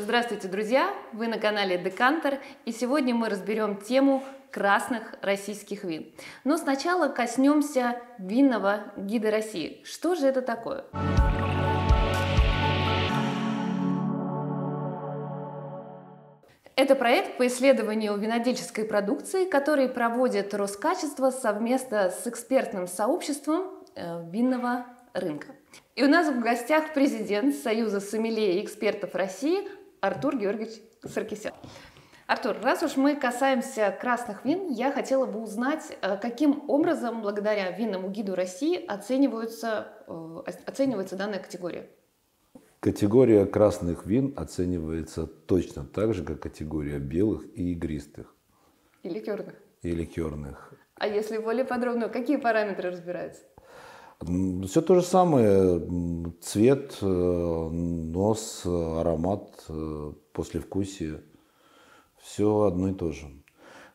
Здравствуйте, друзья! Вы на канале Декантер, и сегодня мы разберем тему красных российских вин. Но сначала коснемся винного гида России. Что же это такое? Это проект по исследованию винодельческой продукции, который проводит Роскачество совместно с экспертным сообществом э, винного рынка. И у нас в гостях президент Союза сомелье и экспертов России Артур Георгиевич Саркисян. Артур, раз уж мы касаемся красных вин, я хотела бы узнать, э, каким образом благодаря винному гиду России оцениваются, э, оценивается данная категория? Категория красных вин оценивается точно так же, как категория белых и игристых. И ликерных. И ликерных. А если более подробно, какие параметры разбираются? Все то же самое. Цвет, э, нос, аромат, э, послевкусие. Все одно и то же.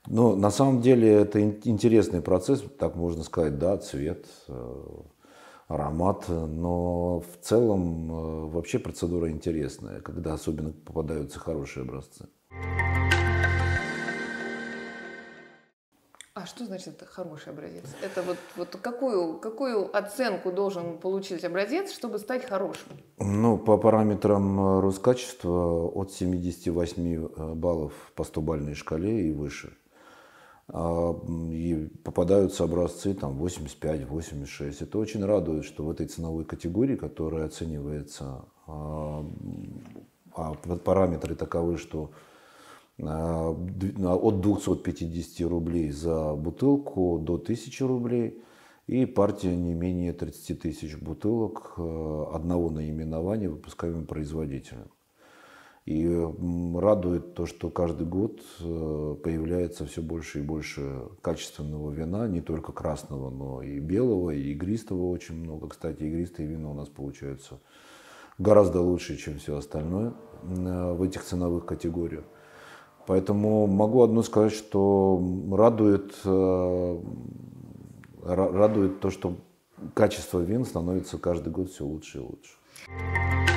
но на самом деле это интересный процесс, так можно сказать, да, цвет, э, аромат, но в целом вообще процедура интересная, когда особенно попадаются хорошие образцы. А что значит это хороший образец? Это вот, вот какую, какую оценку должен получить образец, чтобы стать хорошим? Ну, по параметрам э, Роскачества от 78 э, баллов по 100-бальной шкале и выше. А, и попадаются образцы там 85-86. Это очень радует, что в этой ценовой категории, которая оценивается, а, а параметры таковы, что от 250 рублей за бутылку до 1000 рублей. И партия не менее 30 тысяч бутылок э, одного наименования выпускаемым производителем. И радует то, что каждый год э, появляется все больше и больше качественного вина, не только красного, но и белого, и игристого очень много. Кстати, игристые вина у нас получаются гораздо лучше, чем все остальное э, в этих ценовых категориях. Поэтому могу одно сказать, что радует, э, радует то, что качество вин становится каждый год все лучше и лучше.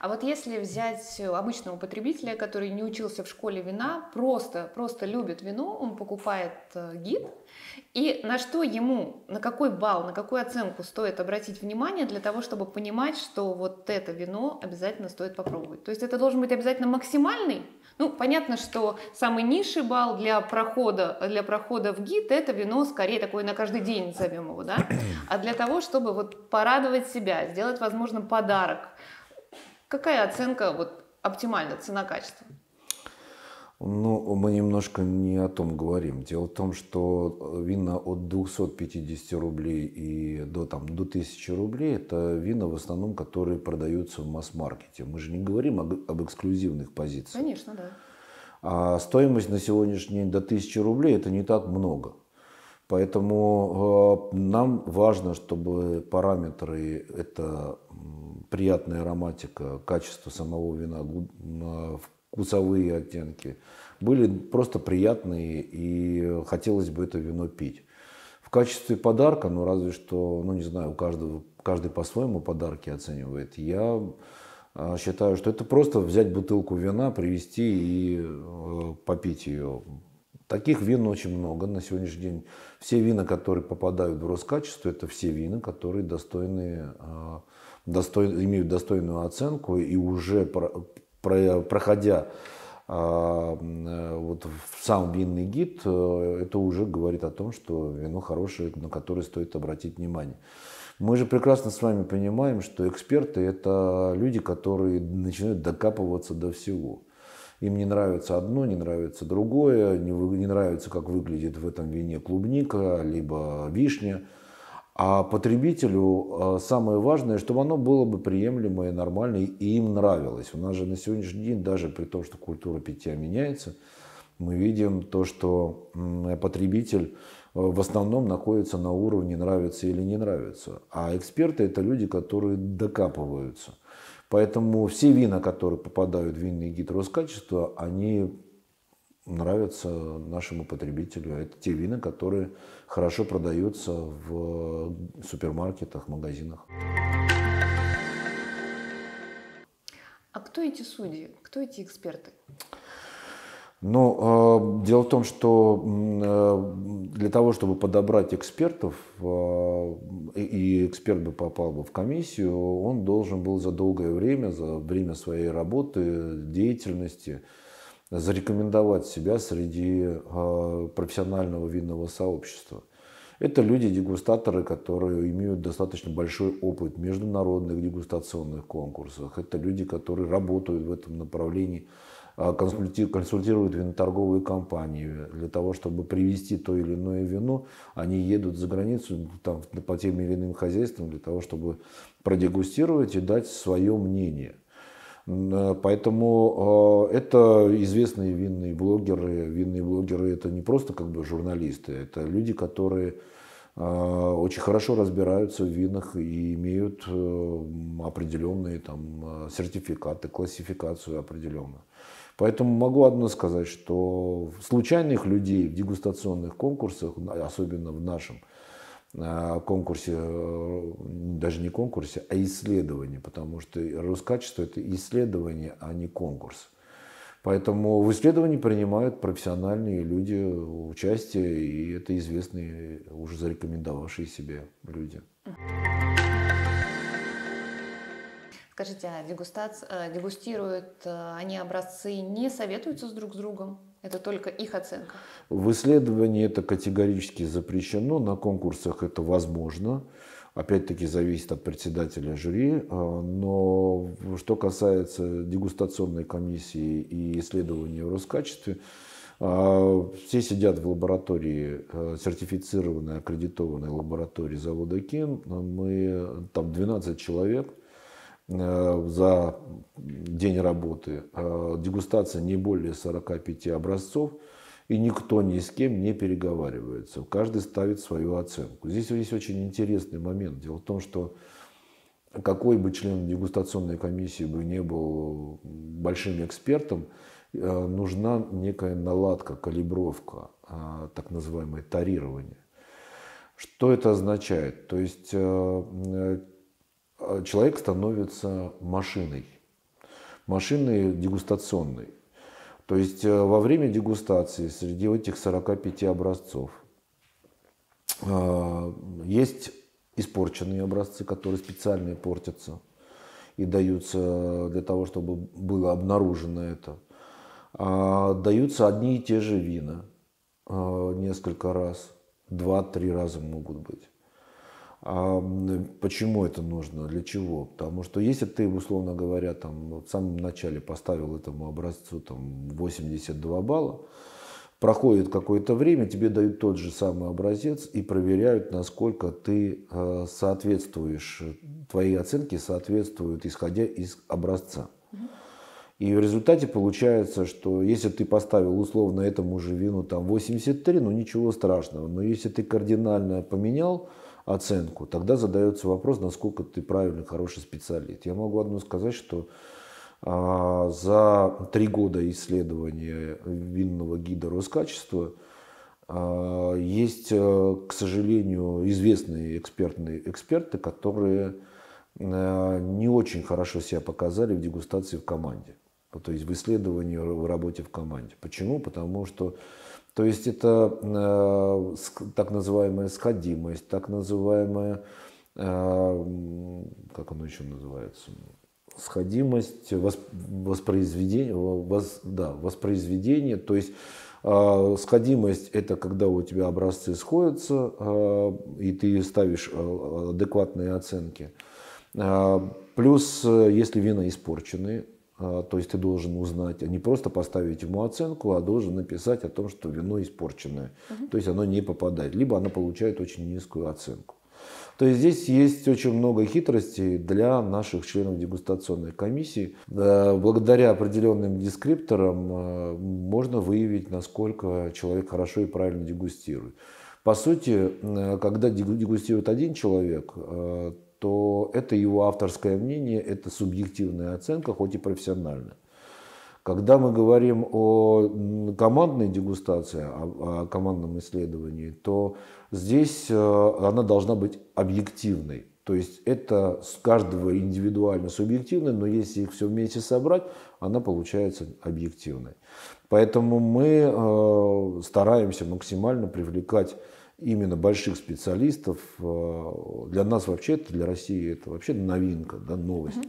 А вот если взять э, обычного потребителя, который не учился в школе вина, просто, просто любит вино, он покупает э, гид, и на что ему, на какой балл, на какую оценку стоит обратить внимание для того, чтобы понимать, что вот это вино обязательно стоит попробовать. То есть это должен быть обязательно максимальный ну, понятно, что самый низший балл для прохода, для прохода в гид – это вино скорее такое на каждый день, назовем его, да? А для того, чтобы вот порадовать себя, сделать, возможно, подарок, Какая оценка вот оптимальна, цена-качество? Ну, мы немножко не о том говорим. Дело в том, что э, вина от 250 рублей и до, там, до 1000 рублей – это вина в основном, которые продаются в масс-маркете. Мы же не говорим об, об эксклюзивных позициях. Конечно, да. А стоимость на сегодняшний день до 1000 рублей – это не так много. Поэтому э, нам важно, чтобы параметры – это приятная ароматика, качество самого вина, э, вкусовые оттенки – были просто приятные, и хотелось бы это вино пить. В качестве подарка, ну разве что, ну не знаю, у каждого, каждый по-своему подарки оценивает. Я э, считаю, что это просто взять бутылку вина, привезти и попить ее Таких вин очень много на сегодняшний день. Все вина, которые попадают в Роскачество, это все вина, которые достойны, а, достой, имеют достойную оценку и уже про, про, проходя а, вот сам винный гид, э, это уже говорит о том, что вино хорошее, на которое стоит обратить внимание. Мы же прекрасно с вами понимаем, что эксперты – это люди, которые начинают докапываться до всего – им не нравится одно, не нравится другое, не, не нравится, как выглядит в этом вине клубника, либо вишня. А потребителю э, самое важное, чтобы оно было бы приемлемое, нормальное и им нравилось. У нас же на сегодняшний день, даже при том, что культура питья меняется, мы видим то, что потребитель э, в основном находится на уровне нравится или не нравится. А эксперты это люди, которые докапываются – Поэтому все вина, которые попадают в винные гид Роскачества, они нравятся нашему потребителю. А это те вина, которые хорошо продаются в супермаркетах, магазинах. А кто эти судьи? Кто эти эксперты? Ну, а, дело в том, что а, для того, чтобы подобрать экспертов, а, и эксперт бы попал бы в комиссию, он должен был за долгое время, за время своей работы, деятельности, зарекомендовать себя среди профессионального винного сообщества. Это люди-дегустаторы, которые имеют достаточно большой опыт в международных дегустационных конкурсах. Это люди, которые работают в этом направлении – а, консультируют виноторговые компании для того, чтобы привезти то или иное вино. Они едут за границу там, по тем или иным хозяйствам для того, чтобы продегустировать и дать свое мнение. Э, поэтому а, это известные винные блогеры. Винные блогеры это не просто как бы журналисты, это люди, которые а, очень хорошо разбираются в винах и имеют э, определенные там э, сертификаты, классификацию определенную. Поэтому могу одно сказать, что случайных людей в дегустационных конкурсах, особенно в нашем э, конкурсе, э, даже не конкурсе, а исследовании, потому что Роскачество – это исследование, а не конкурс. Поэтому в исследовании принимают профессиональные люди участие, и это известные, уже зарекомендовавшие себе люди. Uh-huh. Скажите, а дегустац... А, дегустируют а, они образцы, не советуются с друг с другом? Это только их оценка? В исследовании это категорически запрещено, на конкурсах это возможно. Опять-таки зависит от председателя жюри, а, но что касается дегустационной комиссии и исследования в Роскачестве, все сидят в лаборатории, сертифицированной, аккредитованной лаборатории завода КИН. Мы, там 12 человек – Э, за день работы. Э, дегустация не более 45 образцов, и никто ни с кем не переговаривается. Каждый ставит свою оценку. Здесь есть очень интересный момент. Дело в том, что какой бы член дегустационной комиссии бы не был большим экспертом, э, нужна некая наладка, калибровка, так называемое тарирование. Что это означает? То есть Э, человек становится машиной, машиной дегустационной. То есть э, во время дегустации среди этих 45 образцов э, есть испорченные образцы, которые специально портятся и даются для того, чтобы было обнаружено это. А, даются одни и те же вина несколько раз, два-три раза могут быть. А Почему это нужно? Для чего? Потому что если ты, условно говоря, там, в самом начале поставил этому образцу там, 82 балла, проходит какое-то время, тебе дают тот же самый образец и проверяют, насколько ты э, соответствуешь, твои оценки соответствуют, исходя из образца. И в результате получается, что если ты поставил условно этому же вину там 83, ну ничего страшного. Но если ты кардинально поменял, оценку, тогда задается вопрос, насколько ты правильный, хороший специалист. Я могу одно сказать, что а, за три года исследования винного гида Роскачества а, есть, э, к сожалению, известные экспертные эксперты, которые э, не очень хорошо себя показали в дегустации в команде, то есть в исследовании, в работе в команде. Почему? Потому что то есть это э, так называемая сходимость, так называемая, э, как оно еще называется, сходимость, воспроизведение, воз, да, воспроизведение, то есть э, Сходимость – это когда у тебя образцы сходятся, и ты ставишь адекватные оценки. Плюс, если вина испорчены, а, то есть ты должен узнать, а не просто поставить ему оценку, а должен написать о том, что вино испорченное, угу. то есть оно не попадает, либо оно получает очень низкую оценку. То есть здесь есть очень много хитростей для наших членов дегустационной комиссии. Э, благодаря определенным дескрипторам э, можно выявить, насколько человек хорошо и правильно дегустирует. По сути, э, когда дегустирует один человек, то это его авторское мнение, это субъективная оценка, хоть и профессиональная. Когда мы говорим о командной дегустации, о, о командном исследовании, то здесь э, она должна быть объективной. То есть это с каждого индивидуально субъективно, но если их все вместе собрать, она получается объективной. Поэтому мы э, стараемся максимально привлекать именно больших специалистов, э, для нас вообще, для России это вообще новинка, да, новость.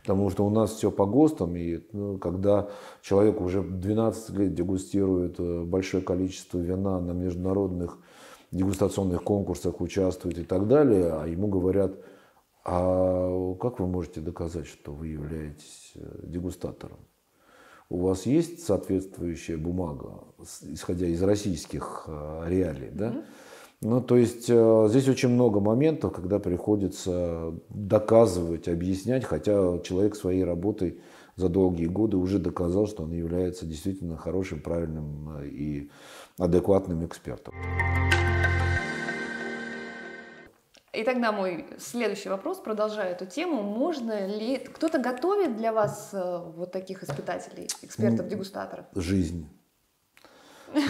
Потому что у нас все по ГОСТам, и ну, когда человек уже 12 лет дегустирует э, большое количество вина на международных дегустационных конкурсах, участвует и так далее, а ему говорят, а как вы можете доказать, что вы являетесь э, дегустатором? у вас есть соответствующая бумага, исходя из российских реалий, да? Mm-hmm. Ну, то есть э, здесь очень много моментов, когда приходится доказывать, объяснять, хотя человек своей работой за долгие годы уже доказал, что он является действительно хорошим, правильным э, и адекватным экспертом. И тогда мой следующий вопрос, продолжая эту тему, можно ли кто-то готовит для вас э, вот таких испытателей, экспертов, ну, дегустаторов? Жизнь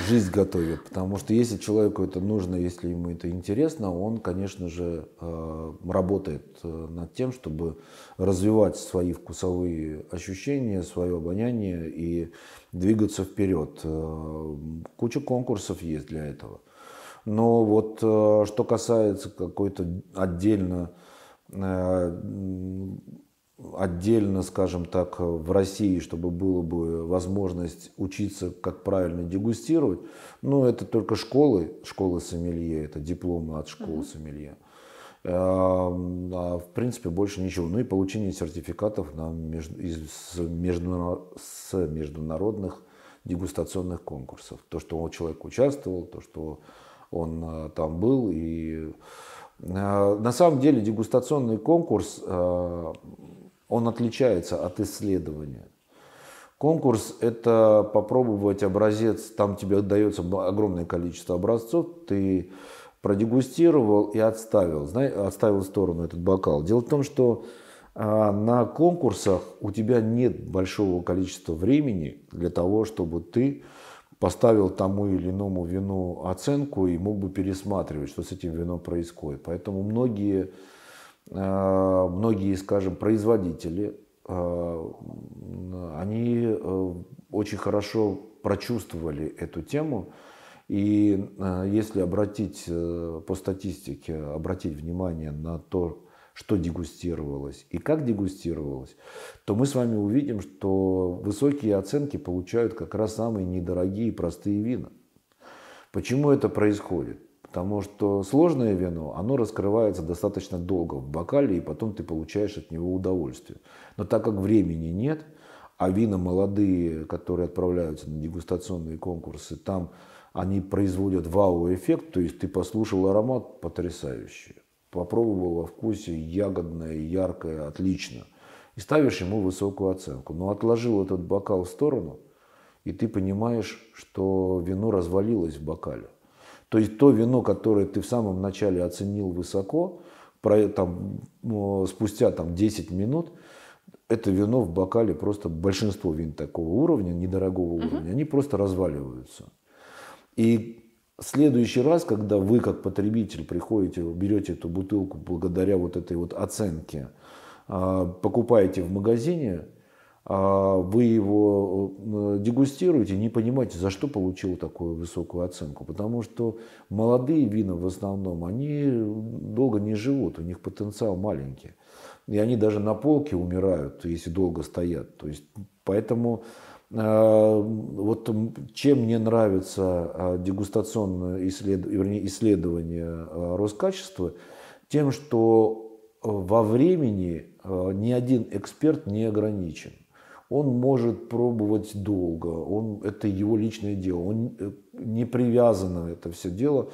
жизнь готовит. Потому что если человеку это нужно, если ему это интересно, он, конечно же, э, работает э, над тем, чтобы развивать свои вкусовые ощущения, свое обоняние и двигаться вперед. Э, куча конкурсов есть для этого. Но вот что касается какой-то отдельно отдельно, скажем так, в России, чтобы было бы возможность учиться, как правильно дегустировать, ну, это только школы, школы сомелье, это дипломы от школы uh-huh. сомелье. Эм, а, в принципе, больше ничего. Ну и получение сертификатов на между, из, с, междуна, с международных дегустационных конкурсов. То, что человек участвовал, то, что он э, там был. И, э, на самом деле дегустационный конкурс э, он отличается от исследования. Конкурс – это попробовать образец, там тебе отдается огромное количество образцов, ты продегустировал и отставил, знай, отставил в сторону этот бокал. Дело в том, что а, на конкурсах у тебя нет большого количества времени для того, чтобы ты поставил тому или иному вину оценку и мог бы пересматривать, что с этим вином происходит. Поэтому многие Э, многие, скажем, производители, э, они э, очень хорошо прочувствовали эту тему. И если обратить по статистике, обратить внимание на то, что дегустировалось и как дегустировалось, то мы с вами увидим, что высокие оценки получают как раз самые недорогие простые вина. Почему это происходит? Потому что сложное вино, оно раскрывается достаточно долго в бокале, и потом ты получаешь от него удовольствие. Но так как времени нет, а вина молодые, которые отправляются на дегустационные конкурсы, там они производят вау-эффект, то есть ты послушал аромат потрясающий, попробовал во вкусе ягодное, яркое, отлично, и ставишь ему высокую оценку. Но отложил этот бокал в сторону, и ты понимаешь, что вино развалилось в бокале. То есть то вино, которое ты в самом начале оценил высоко, про, там, ну, спустя там, 10 минут, это вино в бокале просто большинство вин такого уровня, недорогого угу. уровня, они просто разваливаются. И в следующий раз, когда вы как потребитель приходите, берете эту бутылку благодаря вот этой вот оценке, а, покупаете в магазине, а, вы его э, дегустируете, не понимаете, за что получил такую высокую оценку. Потому что молодые вина в основном, они долго не живут, у них потенциал маленький. И они даже на полке умирают, если долго стоят. То есть, поэтому а, вот чем мне нравится а, дегустационное исслед... исследование Роскачества, тем, что э, во времени э, ни один эксперт не ограничен он может пробовать долго, он, это его личное дело, он э, не привязано это все дело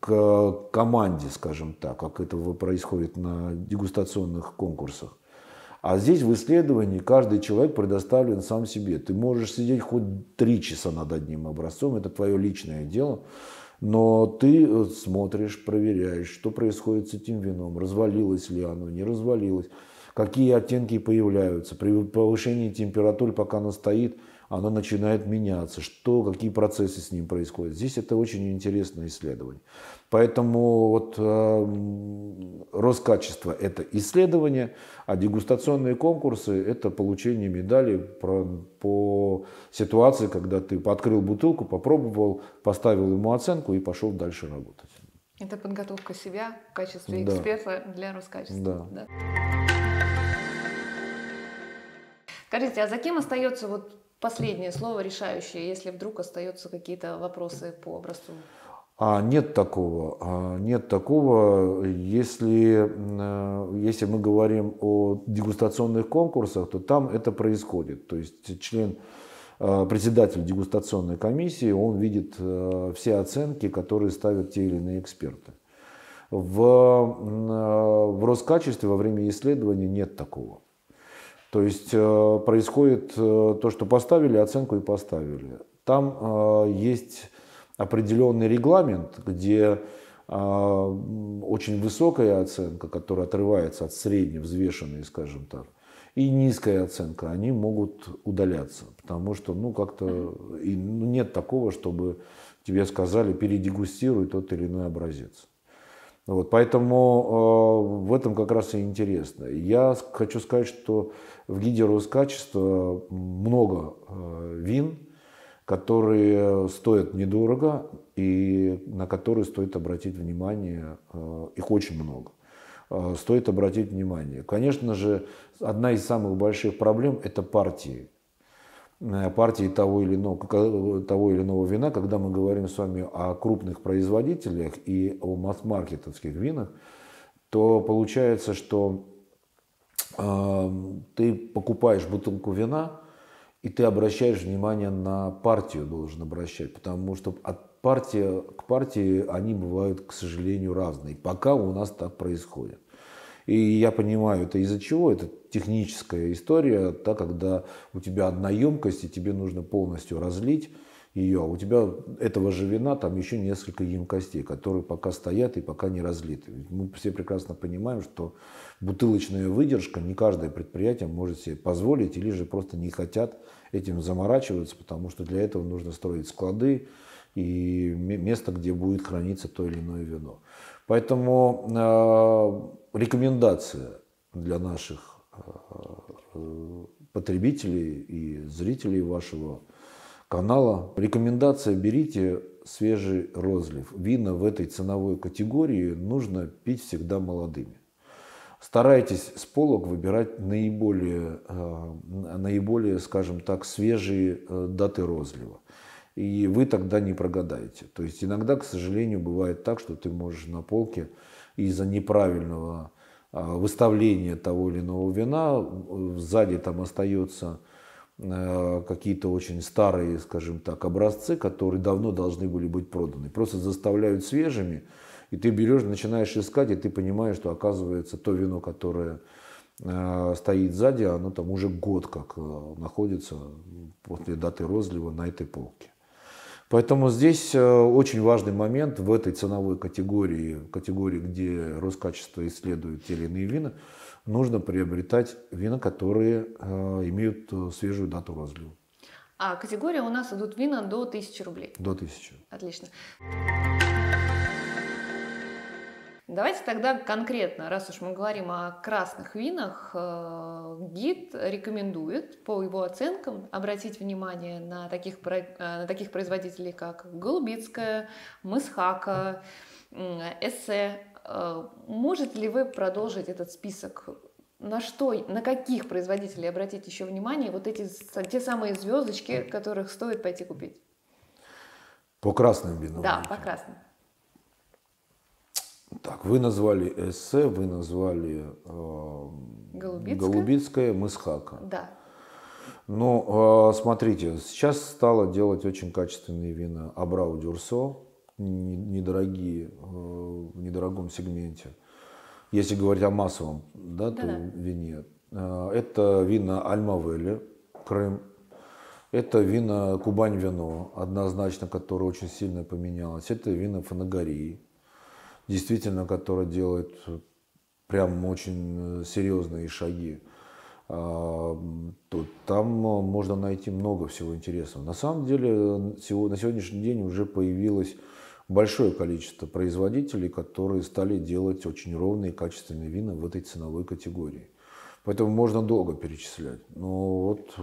к команде, скажем так, как это происходит на дегустационных конкурсах. А здесь в исследовании каждый человек предоставлен сам себе. Ты можешь сидеть хоть три часа над одним образцом, это твое личное дело, но ты э, смотришь, проверяешь, что происходит с этим вином, развалилось ли оно, не развалилось какие оттенки появляются. При повышении температуры, пока она стоит, она начинает меняться, что, какие процессы с ним происходят. Здесь это очень интересное исследование. Поэтому вот э, Роскачество – это исследование, а дегустационные конкурсы – это получение медали про, по ситуации, когда ты открыл бутылку, попробовал, поставил ему оценку и пошел дальше работать. Это подготовка себя в качестве да. эксперта для Роскачества. Да. Да. Скажите, а за кем остается вот последнее слово решающее, если вдруг остаются какие-то вопросы по образцу? А нет такого. А, нет такого. Если, э, если мы говорим о дегустационных конкурсах, то там это происходит. То есть член, э, председатель дегустационной комиссии, он видит э, все оценки, которые ставят те или иные эксперты. В, в Роскачестве во время исследования нет такого. То есть э, происходит э, то, что поставили оценку и поставили. Там э, есть определенный регламент, где очень высокая оценка, которая отрывается от средней, взвешенной, скажем так, и низкая оценка, они могут удаляться, потому что, ну, как-то и, ну, нет такого, чтобы тебе сказали, передегустируй тот или иной образец. Вот, поэтому э, в этом как раз и интересно. Я хочу сказать, что в гиде Роскачества много э, вин, которые стоят недорого и на которые стоит обратить внимание. Э, их очень много. Э, стоит обратить внимание. Конечно же, одна из самых больших проблем – это партии Э, партии того или, иного, э, того или иного вина, когда мы говорим с вами о крупных производителях и о масс-маркетовских винах, то получается, что э, ты покупаешь бутылку вина, и ты обращаешь внимание на партию, должен обращать, потому что от партии к партии они бывают, к сожалению, разные. Пока у нас так происходит. И я понимаю, это из-за чего? Это техническая история, та, когда у тебя одна емкость, и тебе нужно полностью разлить ее. А у тебя этого же вина там еще несколько емкостей, которые пока стоят и пока не разлиты. мы все прекрасно понимаем, что бутылочная выдержка не каждое предприятие может себе позволить или же просто не хотят этим заморачиваться, потому что для этого нужно строить склады и место, где будет храниться то или иное вино. Поэтому э, рекомендация для наших э, потребителей и зрителей вашего канала. Рекомендация берите свежий розлив. Вина в этой ценовой категории нужно пить всегда молодыми. Старайтесь с полок выбирать наиболее, э, наиболее, скажем так, свежие даты розлива и вы тогда не прогадаете. То есть иногда, к сожалению, бывает так, что ты можешь на полке из-за неправильного а, выставления того или иного вина, сзади там остается а, какие-то очень старые, скажем так, образцы, которые давно должны были быть проданы. Просто заставляют свежими, и ты берешь, начинаешь искать, и ты понимаешь, что оказывается то вино, которое а, стоит сзади, оно там уже год как находится после даты розлива на этой полке. Поэтому здесь э, очень важный момент в этой ценовой категории, категории, где Роскачество исследует те или иные вина, нужно приобретать вина, которые э, имеют э, свежую дату разлива. А категория у нас идут вина до 1000 рублей. До 1000. Отлично. Давайте тогда конкретно, раз уж мы говорим о красных винах, э, гид рекомендует по его оценкам обратить внимание на таких, э, на таких производителей, как Голубицкая, Мысхака, Эссе. Э, может ли вы продолжить этот список? На что, на каких производителей обратить еще внимание? Вот эти те самые звездочки, которых стоит пойти купить? По красным винам. Да, по красным. Так, вы назвали эссе, вы назвали э, Голубицкая. Голубицкая, Мысхака. Да. Но ну, э, смотрите, сейчас стало делать очень качественные вина Абрау Дюрсо, недорогие, э, в недорогом сегменте. Если говорить о массовом да, то вине, э, это вина Альмавели, Крым, это вина Кубань-вино, однозначно, которое очень сильно поменялось, это вина Фанагории, действительно, которая делает прям очень э, серьезные шаги, а, то там э, можно найти много всего интересного. На самом деле, э, на сегодняшний день уже появилось большое количество производителей, которые стали делать очень ровные и качественные вина в этой ценовой категории. Поэтому можно долго перечислять. Но вот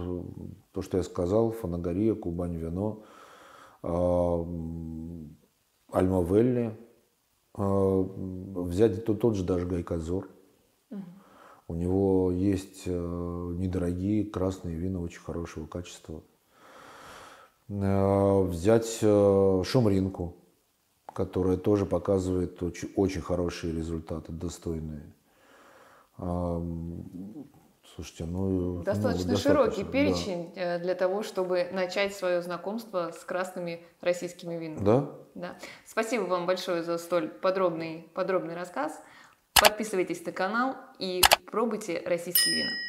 то, что я сказал, Фанагория, Кубань вино, а, Альмавелли – а, взять тот, тот же даже Гайкозор. У него есть э, недорогие красные вина очень хорошего качества. Э, взять э, Шумринку, которая тоже показывает очень, очень хорошие результаты, достойные. Слушайте, ну... Достаточно ну, широкий достаточно, перечень да. Э, для того, чтобы начать свое знакомство с красными российскими винами. Да? Да. Спасибо вам большое за столь подробный, подробный рассказ. Подписывайтесь на канал и пробуйте российские вина.